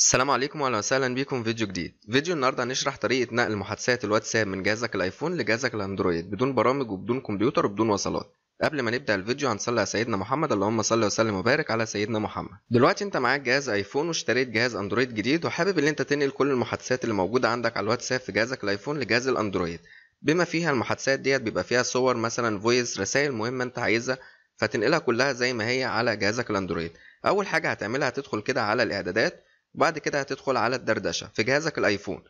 السلام عليكم واهلا وسهلا بيكم فيديو جديد فيديو النهارده هنشرح طريقه نقل محادثات الواتساب من جهازك الايفون لجهازك الاندرويد بدون برامج وبدون كمبيوتر وبدون وصلات قبل ما نبدا الفيديو هنصلي على سيدنا محمد اللهم صل وسلم وبارك على سيدنا محمد دلوقتي انت معاك جهاز ايفون واشتريت جهاز اندرويد جديد وحابب ان انت تنقل كل المحادثات اللي موجوده عندك على الواتساب في جهازك الايفون لجهاز الاندرويد بما فيها المحادثات ديت بيبقى فيها صور مثلا فويس رسائل مهمه انت عايزها فتنقلها كلها زي ما هي على جهازك الاندرويد اول حاجه هتعملها هتدخل كده على الاعدادات بعد كده هتدخل على الدردشه في جهازك الايفون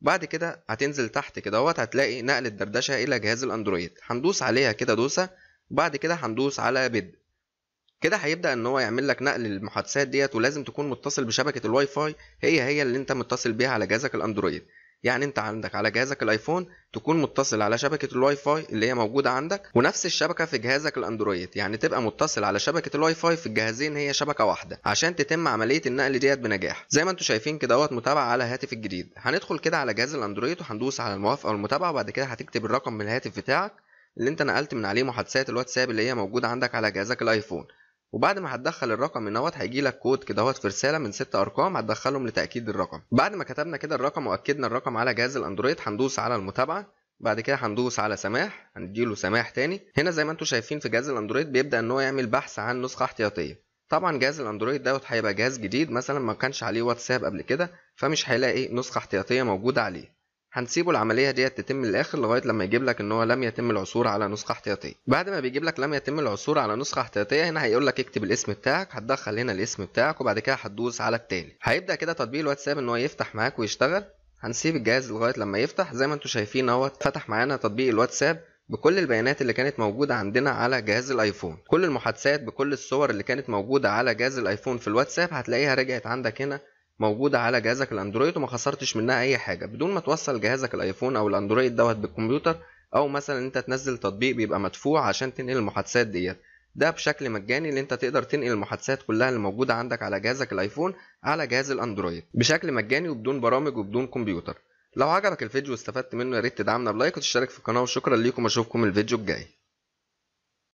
بعد كده هتنزل تحت كده اهوت هتلاقي نقل الدردشه الى جهاز الاندرويد هندوس عليها كده دوسه بعد كده هندوس على بدء كده هيبدا ان هو يعمل لك نقل المحادثات ديت ولازم تكون متصل بشبكه الواي فاي هي هي اللي انت متصل بيها على جهازك الاندرويد يعني انت عندك على جهازك الايفون تكون متصل على شبكه الواي فاي اللي هي موجوده عندك ونفس الشبكه في جهازك الاندرويد يعني تبقى متصل على شبكه الواي فاي في الجهازين هي شبكه واحده عشان تتم عمليه النقل ديت بنجاح زي ما انتم شايفين كده اهوت متابعه على هاتف الجديد هندخل كده على جهاز الاندرويد وهندوس على الموافقه والمتابعه وبعد كده هتكتب الرقم من الهاتف بتاعك اللي انت نقلت من عليه محادثات الواتساب اللي هي موجوده عندك على جهازك الايفون وبعد ما هتدخل الرقم هنا هيجي لك كود كده اهوت في رساله من ست ارقام هتدخلهم لتاكيد الرقم بعد ما كتبنا كده الرقم واكدنا الرقم على جهاز الاندرويد هندوس على المتابعه بعد كده هندوس على سماح هنديله سماح تاني هنا زي ما انتم شايفين في جهاز الاندرويد بيبدا ان هو يعمل بحث عن نسخه احتياطيه طبعا جهاز الاندرويد دوت هيبقى جهاز جديد مثلا ما كانش عليه واتساب قبل كده فمش هيلاقي نسخه احتياطيه موجوده عليه هنسيبه العمليه ديت تتم للاخر لغايه لما يجيب لك ان هو لم يتم العثور على نسخه احتياطيه بعد ما بيجيب لك لم يتم العثور على نسخه احتياطيه هنا هيقول لك اكتب الاسم بتاعك هتدخل هنا الاسم بتاعك وبعد كده هتدوس على التالي هيبدا كده تطبيق الواتساب ان هو يفتح معاك ويشتغل هنسيب الجهاز لغايه لما يفتح زي ما انتم شايفين اهوت فتح معانا تطبيق الواتساب بكل البيانات اللي كانت موجودة عندنا على جهاز الايفون كل المحادثات بكل الصور اللي كانت موجودة على جهاز الايفون في الواتساب هتلاقيها رجعت عندك هنا موجودة على جهازك الاندرويد وما خسرتش منها اي حاجة بدون ما توصل جهازك الايفون او الاندرويد دوت بالكمبيوتر او مثلا انت تنزل تطبيق بيبقى مدفوع عشان تنقل المحادثات ديت ده بشكل مجاني اللي انت تقدر تنقل المحادثات كلها اللي موجودة عندك على جهازك الايفون على جهاز الاندرويد بشكل مجاني وبدون برامج وبدون كمبيوتر لو عجبك الفيديو واستفدت منه يا ريت تدعمنا بلايك وتشترك في القناة وشكرا ليكم اشوفكم الفيديو الجاي